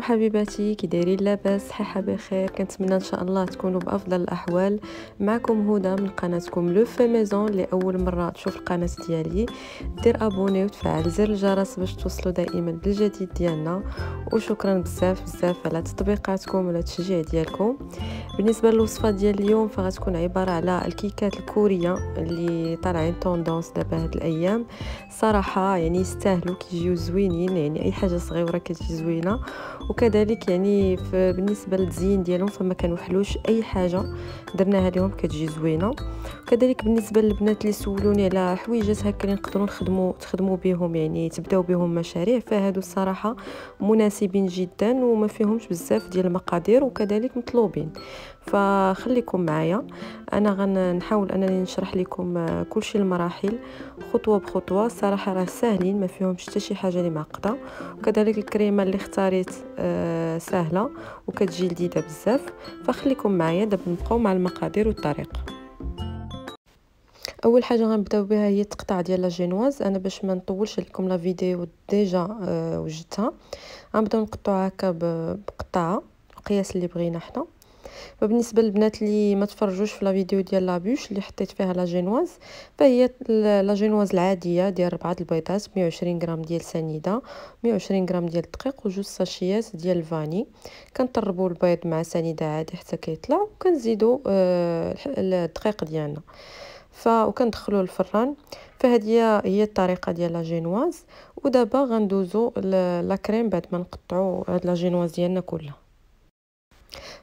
عليكم حبيباتي كي دايرين لاباس صحيحه بخير كنتمنى ان شاء الله تكونوا بافضل الاحوال معكم هدى من قناتكم لو في ميزون لاول مره تشوف القناه ديالي دير ابوني وتفعل زر الجرس باش توصلوا دائما بالجديد ديالنا وشكرا بزاف بزاف على تطبيقاتكم وعلى التشجيع ديالكم بالنسبه للوصفه ديال اليوم فغتكون عباره على الكيكات الكوريه اللي طالعين طوندونس دابا هاد الايام صراحه يعني يستاهلوا كيجيو زوينين يعني اي حاجه صغيره كتجي زوينه وكذلك يعني بالنسبه للتزيين ديالهم فما كنوحلوش اي حاجه درناها لهم كتجي زوينه كذلك بالنسبه للبنات اللي سولوني على حويجات هكا اللي نقدروا نخدموا تخدموا بهم يعني تبداو بهم مشاريع فهادو الصراحه مناسبين جدا وما فيهمش بزاف ديال المقادير وكذلك مطلوبين فخليكم معايا انا غنحاول انني نشرح لكم آه، كلشي المراحل خطوه بخطوه الصراحه راه ساهلين ما فيهمش حتى شي حاجه اللي معقده وكذلك الكريمه اللي اختاريت آه، سهله وكتجي لذيذه بزاف فخليكم معايا دابا نبقاو مع المقادير والطريقه اول حاجه غنبداو بها هي التقطاع ديال لا انا باش ما نطولش لكم لا فيديو ديجا آه، وجدتها غنبداو نقطعوها هكا بقطعه القياس اللي بغينا حنا وبالنسبه للبنات اللي ما تفرجوش في لا فيديو ديال لابوش اللي حطيت فيها لا جينواز فهي لا جينواز العاديه ديال ربعه البيضات 120 غرام ديال سنيده 120 غرام ديال الدقيق وجوج ساشيات ديال الفاني كنطربوا البيض مع سنيده عادي حتى كيطلع وكنزيدوا آه، الدقيق ديالنا ف وكندخلوه الفران فهذه هي الطريقه ديال لا جينواز ودابا غندوزو لا كريم بعد ما نقطعوا هاد لا جينواز ديالنا كلها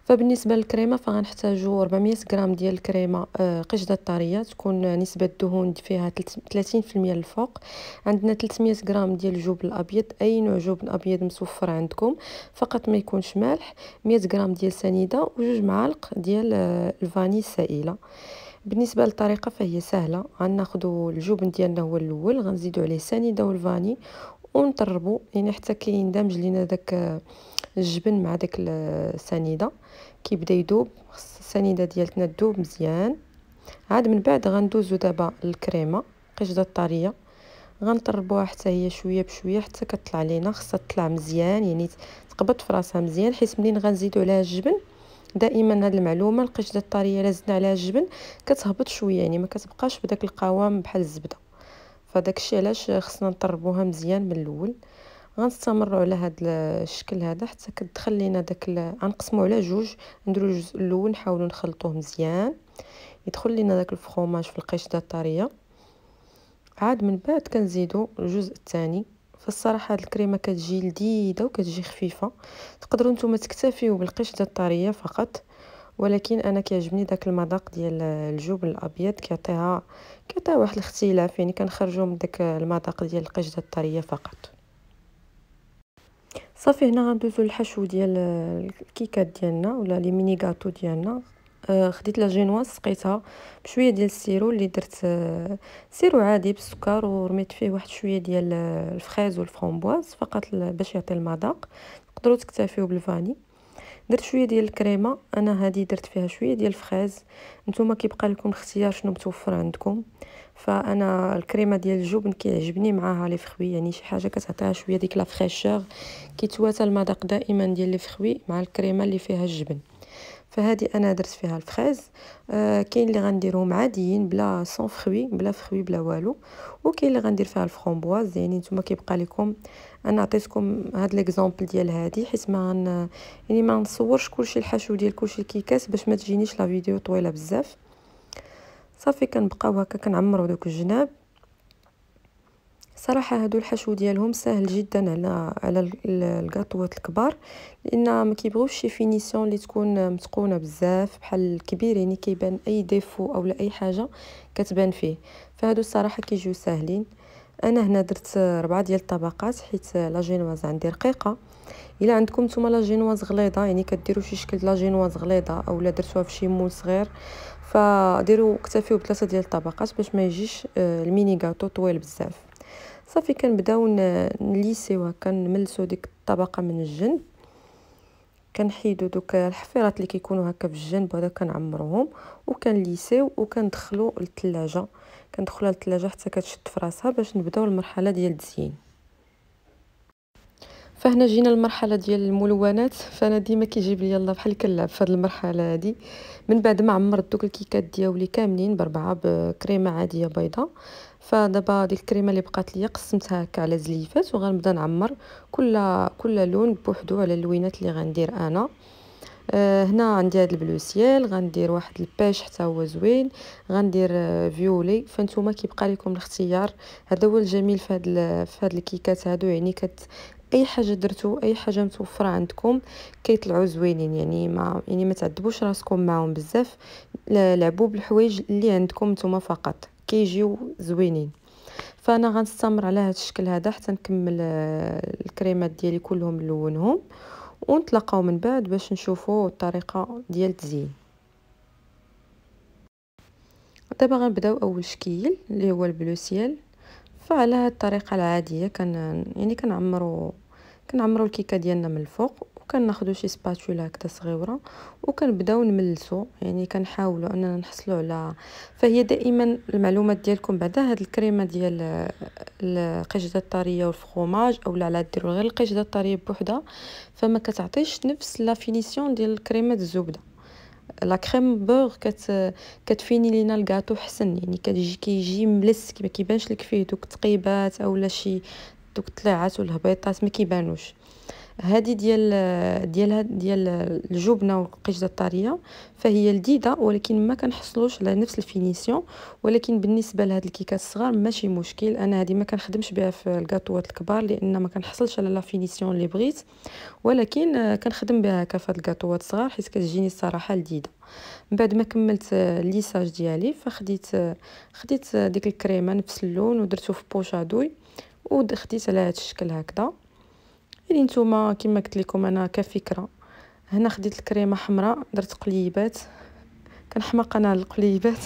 فبالنسبه للكريمه فغنحتاجو 400 غرام ديال الكريمه آه، قشده طريه تكون نسبه الدهون فيها 30% للفوق عندنا 300 غرام ديال الجبن الابيض اي نوع جبن ابيض مسوفر عندكم فقط ما يكونش مالح 100 غرام ديال سنيده وجوج معالق ديال آه، الفاني السائله بالنسبه للطريقه فهي سهله غناخذوا الجبن ديالنا هو الاول غنزيدوا عليه السنيده والفاني ونطربوا يعني حتى كيندمج لينا داك آه، الجبن مع داك السنيده كيبدا يذوب خص السنيده ديالتنا تذوب مزيان عاد من بعد غندوزو دابا الكريمه قشده الطريه غنطربوها حتى هي شويه بشويه حتى كطلع لينا خصها تطلع مزيان يعني تقبض في راسها مزيان حيت منين غنزيدو عليها الجبن دائما هاد المعلومه القشده الطريه الا زدنا عليها الجبن كتهبط شويه يعني ما كتبقاش بداك القوام بحال الزبده فداكشي علاش خصنا نطربوها مزيان من الاول غنستمروا على هذا الشكل هذا حتى كتدخل لينا داك غنقسموا على جوج نديروا الجزء الاول نحاولوا نخلطوه مزيان يدخل لينا داك الفخوماج في القشده الطريه عاد من بعد كنزيدوا الجزء الثاني فالصراحه هاد الكريمه كتجي لذيذه وكتجي خفيفه تقدروا نتوما تكتفيوا بالقشده الطريه فقط ولكن انا كيعجبني داك المذاق ديال الجبن الابيض كيعطيها كيعطيها واحد الاختلاف يعني كنخرجوا من داك المذاق ديال القشده الطريه فقط صافي هنا غندوزو الحشو ديال الكيكات ديالنا ولا لي ميني غاتو ديالنا آه، خديت لا جينواز سقيتها بشويه ديال السيرو اللي درت آه، سيرو عادي بالسكر ورميت فيه واحد شويه ديال آه، الفخيز والفرامبواز فقط باش يعطي المذاق تقدروا تكتفيو بالفاني درت شويه ديال الكريمه انا هذه درت فيها شويه ديال الفخيز نتوما كيبقى لكم الاختيار شنو متوفر عندكم آه فانا الكريمه ديال الجبن كيعجبني معاها لي فخوي يعني شي حاجه كتعطيها شويه ديك لا فريشور كيتواتى المذاق دائما ديال لي فخوي مع الكريمه اللي فيها الجبن فهادي انا درت فيها الفخيز آه كاين اللي غنديرهم عاديين بلا سون فخوي بلا فخوي بلا والو وكاين اللي غندير فيها الفرومبواز يعني نتوما كيبقى لكم انا عطيتكم هاد ليكزامبل ديال هادي حيت ما غن يعني ما نصورش كلشي الحشو ديال كلشي الكيكات باش ما تجينيش لا فيديو طويله بزاف صافي كنبقاو هكا كنعمرو دوك الجناب صراحه هادو الحشو ديالهم سهل جدا على على الكاطوات الكبار لان ما كيبغيوش شي فينيسيون اللي تكون متقونه بزاف بحال الكبير يعني كيبان اي ديفو اولا اي حاجه كتبان فيه فهادو الصراحه كيجيو ساهلين انا هنا درت ربعه ديال الطبقات حيت لا جينواز عندي رقيقه الا عندكم نتوما لا جينواز غليظه يعني كديروا شي شكل لا جينواز غليظه اولا درتوها فشي مول صغير فديروا اكتفيو بثلاثه ديال الطبقات باش ما يجيش آه، الميني غاتو طويل بزاف صافي كنبداو نليسيو هكا نملسو ديك الطبقه من الجنب كنحيدو دوك الحفيرات اللي كيكونوا هكا في الجنب هذا كنعمروهم وكنليسيو وكندخلو للثلاجه كندخلوها للثلاجه حتى كتشد فراسها باش نبداو المرحله ديال التزيين فهنا جينا المرحله ديال الملونات فانا ديما كيجيب لي الله بحال كنلعب في هذه المرحله هذه من بعد ما عمرت دوك الكيكات دياولي كاملين بربعه بكريمه عاديه بيضاء فدابا ديك الكريمه اللي بقات ليا قسمتها هكا على زليفات وغنبدا نعمر كل كل لون بوحدو على اللوينات اللي غندير انا آه، هنا عندي هذا البلوسيال غندير واحد الباش حتى هو زوين غندير آه، فيولي فانتوما كيبقى لكم الاختيار هذا هو الجميل في هاد في هاد الكيكات هادو يعني كت اي حاجه درتو اي حاجه متوفره عندكم كيطلعوا زوينين يعني ما يعني ما تعذبوش راسكم معاهم بزاف لعبوا بالحوايج اللي عندكم نتوما فقط كيجيو زوينين فانا غنستمر على هذا الشكل هذا حتى نكمل آه، الكريمات ديالي كلهم نلونهم ونتلاقاو من بعد باش نشوفوا الطريقه ديال التزيين دابا غنبداو اول شكيل اللي هو البلوسيال فعلى هاد الطريقه العاديه كان يعني كنعمرو كنعمرو الكيكه ديالنا من الفوق وكناخذوا شي سباتولا هكا صغيره وكنبداو نملسوا يعني كنحاولوا اننا نحصلوا على فهي دائما المعلومات ديالكم بعدا هاد الكريمه ديال القشده الطريه والفخوماج او لا ديروا غير القشده الطريه بوحدها فما كتعطيش نفس لا فينيسيون ديال كريمه الزبده لا كريم بوغ كت كتفيني لينا الكاطو حسن يعني كتجي كيجي ملس ما كيبانش لك فيه دوك التقيبات اولا شي دوك الطلعات والهبيطات ما كيبانوش هذه ديال ديال ديال الجبنه والقشده الطريه فهي لذيذه ولكن ما كنحصلوش على نفس الفينيسيون ولكن بالنسبه لهاد الكيكات الصغار ماشي مشكل انا هذه ما كنخدمش بها في الكاطوات الكبار لان ما كنحصلش على لا فينيسيون اللي بغيت ولكن كنخدم بها هكا في هاد الكاطوات الصغار حيت كتجيني الصراحه لذيذه من بعد ما كملت ليساج ديالي فخديت خديت ديك الكريمه نفس اللون ودرتو في بوشادوي ودخديت على هذا الشكل هكذا يعني نتوما كما قلت لكم انا كفكره هنا خديت الكريمه حمراء درت قليبات كنحماق انا القليبات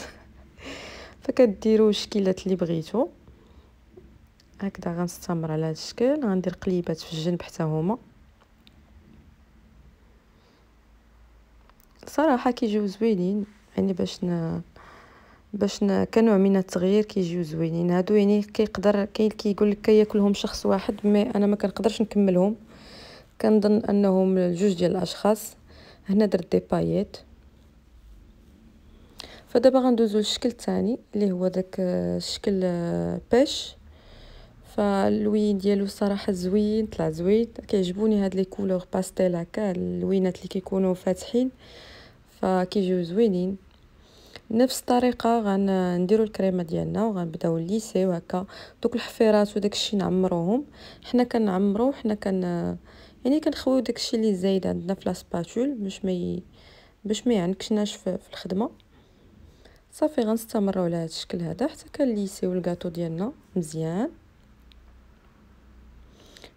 فكديروا الشكيلات اللي بغيتو هكذا غنستمر على هذا الشكل غندير قليبات في الجنب حتى هما صراحه كيجيو زوينين يعني باش ن... باش كنوع من التغيير كيجيو زوينين هادو يعني كيقدر كاين اللي كيقول لك كياكلهم شخص واحد مي انا ما كنقدرش نكملهم كنظن انهم جوج ديال الاشخاص هنا درت دي بايات فدابا غندوزو للشكل الثاني اللي هو داك آه، الشكل آه، باش فاللوين ديالو صراحه زوين طلع زوين كيعجبوني هاد لي كولور باستيل هكا اللوينات اللي كيكونوا فاتحين فكيجيو زوينين نفس الطريقه غنديروا الكريمه ديالنا وغنبداو ليسي وهكا دوك الحفيرات وداك الشيء نعمروهم حنا كنعمرو حنا كن يعني كنخويو داك الشيء اللي زايد عندنا في لاسباتول باش ما باش ما يعنكشناش في, في الخدمه صافي غنستمروا على هذا الشكل هذا حتى كنليسيو الكاطو ديالنا مزيان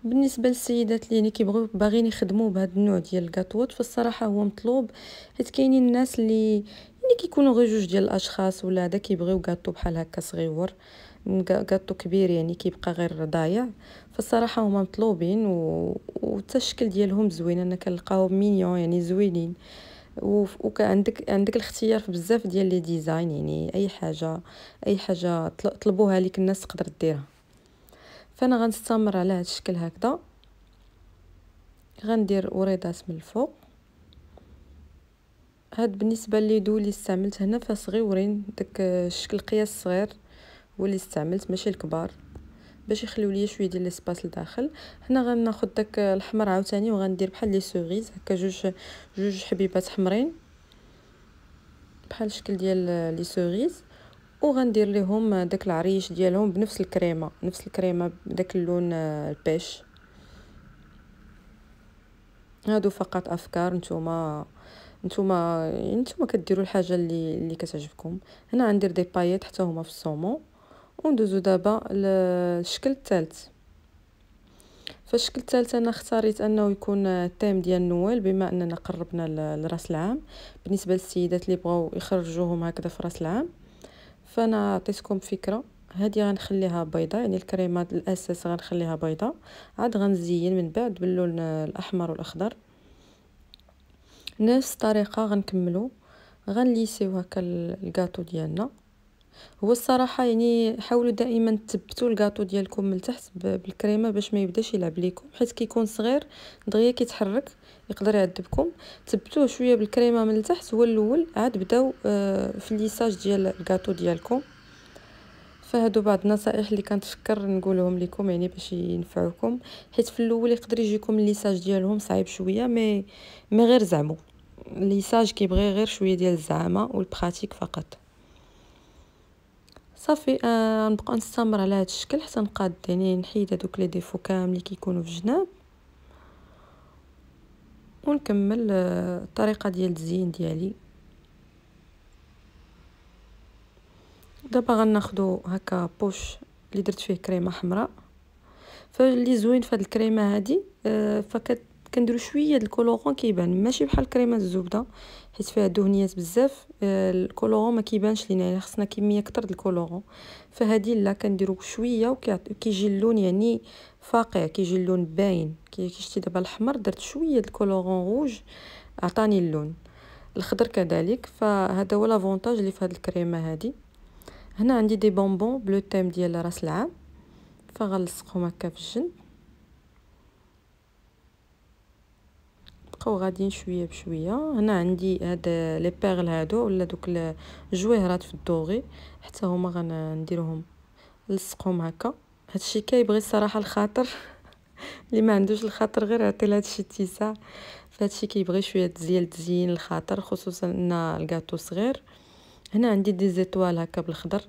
بالنسبه للسيدات اللي يعني كيبغيو باغيين يخدموا بهذا النوع ديال الكاطوات فالصراحه هو مطلوب حيت كاينين الناس اللي ملي كيكونوا غير جوج ديال الاشخاص ولا هذا كيبغيو كاطو بحال هكا صغيور كاطو كبير يعني كيبقى غير ضايع فالصراحه هما مطلوبين و... الشكل ديالهم زوين انا كنلقاهم مينيون يعني زوينين وعندك عندك الاختيار في بزاف ديال لي ديزاين يعني اي حاجه اي حاجه طلبوها لك الناس تقدر ديرها فانا غنستمر على هذا الشكل هكذا غندير وريضات من الفوق هاد بالنسبه ليدو اللي استعملت هنا فصغيورين داك آه، الشكل قياس صغير هو اللي استعملت ماشي الكبار باش يخليو ليا شويه ديال ليسباس لداخل هنا غناخذ داك آه، الحمر عاوتاني وغندير بحال لي سوغيز هكا جوج جوج حبيبات حمرين بحال الشكل ديال آه، لي سوغيز وغندير ليهم داك العريش ديالهم بنفس الكريمه نفس الكريمه بداك اللون البيش هادو فقط افكار نتوما نتوما نتوما كديروا الحاجه اللي اللي كتعجبكم هنا غندير دي بايات حتى هما في الصومون وندوزو دابا للشكل الثالث فالشكل الثالث انا اختاريت انه يكون التيم ديال نويل بما اننا قربنا لراس العام بالنسبه للسيدات اللي بغاو يخرجوهم هكذا في راس العام فانا عطيتكم فكره هادي غنخليها بيضة يعني الكريمات الاساس غنخليها بيضة عاد غنزين من بعد باللون الاحمر والاخضر نفس الطريقه غنكملو غنليسيو هكا الكاطو ديالنا هو الصراحه يعني حاولوا دائما تثبتوا الكاطو ديالكم من تحت بالكريمه باش ما يبداش يلعب لكم حيت كيكون صغير دغيا كيتحرك يقدر يعذبكم ثبتوه شويه بالكريمه من تحت هو الاول عاد بداو آه، في الليساج ديال الكاطو ديالكم فهادو بعض النصائح اللي كنتفكر نقولهم لكم يعني باش ينفعوكم حيت في الاول يقدر يجيكم ليساج ديالهم صعيب شويه مي مي غير زعمو ليساج كيبغي غير شويه ديال الزعامه والبراتيك فقط صافي آه نستمر على هذا الشكل حتى نقاد يعني نحيد هذوك لي ديفو كامل كيكونوا في الجناب ونكمل آه، الطريقه ديال التزيين ديالي دابا غناخدو هكا بوش اللي درت فيه كريمه حمراء فاللي زوين في هاد الكريمه هادي آه، فكت كنديرو شويه ديال الكولورون كيبان ماشي بحال كريمه الزبده حيت فيها دهنيات بزاف آه، الكولورون ما كيبانش لينا يعني خصنا كميه كتر ديال الكولورون فهادي لا كنديرو شويه وكيجي اللون يعني فاقع كيجي اللون باين كي شتي دابا الاحمر درت شويه ديال الكولورون روج عطاني اللون الخضر كذلك فهذا هو لافونتاج اللي في هاد الكريمه هادي هنا عندي دي بونبون بلو تيم ديال راس العام فغنلصقهم هكا في الجن بقاو غاديين شويه بشويه هنا عندي هاد لي بيرل هادو ولا دوك الجويهرات في الدوغي حتى هما غنديرهم نلصقهم هكا هادشي كيبغي الصراحه الخاطر اللي ما عندوش الخاطر غير عطي لهادشي اتساع فهادشي كيبغي شويه ديال التزيين الخاطر خصوصا ان الكاطو صغير هنا عندي دي زيتوال هكا بالخضر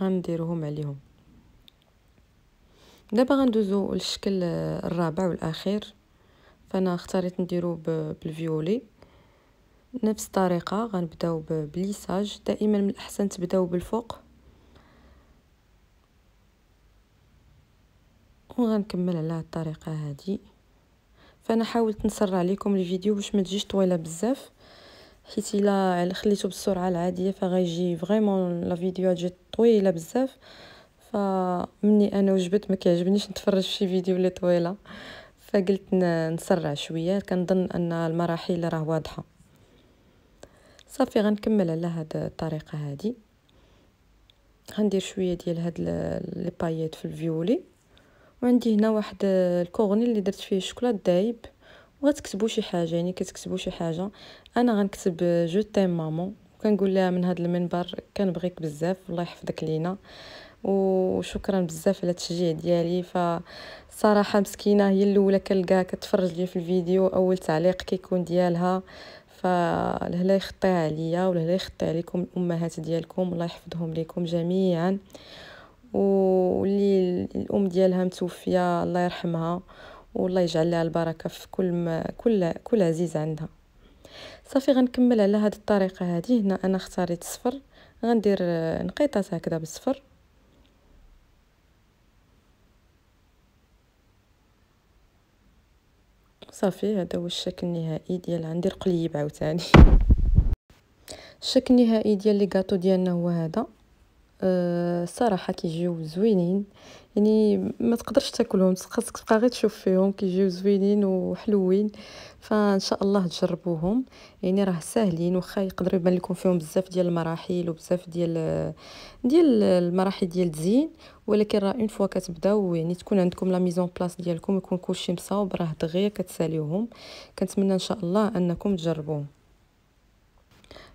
غنديروهم عليهم دابا غندوزو للشكل الرابع والاخير فانا اختاريت نديرو بالفيولي نفس الطريقه غنبداو بليساج دائما من الاحسن تبداو بالفوق وغنكمل على الطريقه هذه فانا حاولت نسرع لكم الفيديو باش ما تجيش طويله بزاف حيت الا خليته بالسرعه العاديه فغيجي فريمون لا فيديو تجي طويله بزاف فمني انا وجبت ما كيعجبنيش نتفرج في شي فيديو اللي طويله فقلت نسرع شويه كنظن ان المراحل راه واضحه صافي غنكمل على هاد الطريقه هادي غندير شويه ديال هاد لي بايات في الفيولي وعندي هنا واحد الكوغني اللي درت فيه الشوكولا دايب وغتكتبوا شي حاجه يعني كتكتبوا شي حاجه انا غنكتب جو تيم مامون وكنقول لها من هذا المنبر كنبغيك بزاف الله يحفظك لينا وشكرا بزاف على التشجيع ديالي فصراحه مسكينه هي الاولى كنلقاها كتفرج لي في الفيديو اول تعليق كيكون ديالها فالهلا يخطيها عليا والهلا يخطي عليكم الامهات ديالكم الله يحفظهم ليكم جميعا واللي الام ديالها متوفيه الله يرحمها والله يجعل لها البركه في كل ما كل كل عزيز عندها صافي غنكمل على هذه الطريقه هذه هنا انا اختاريت صفر غندير آه، نقيطات هكذا بالصفر صافي هذا هو الشكل النهائي ديال غندير قليب عاوتاني الشكل النهائي ديال لي كاطو ديالنا هو هذا الصراحه آه، كيجيو زوينين يعني ما تقدرش تاكلهم خاصك تبقى غير تشوف فيهم كيجيو زوينين وحلوين فان شاء الله تجربوهم يعني راه ساهلين واخا يقدر يبان لكم فيهم بزاف ديال المراحل وبزاف ديال ديال المراحل ديال التزيين ولكن راه اون فوا كتبداو يعني تكون عندكم لا ميزون بلاص ديالكم يكون كلشي مصاوب راه دغيا كتساليوهم كنتمنى ان شاء الله انكم تجربوهم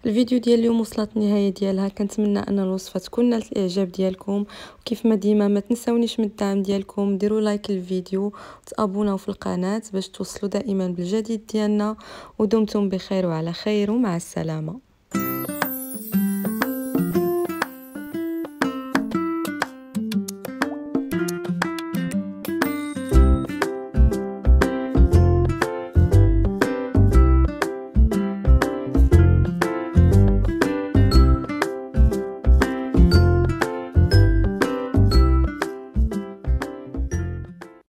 الفيديو ديال اليوم وصلت النهايه ديالها كنتمنى ان الوصفه تكون نالت الاعجاب ديالكم وكيف ما ديما ما تنساونيش من الدعم ديالكم ديروا لايك للفيديو تابوناو في القناه باش توصلوا دائما بالجديد ديالنا ودمتم بخير وعلى خير ومع السلامه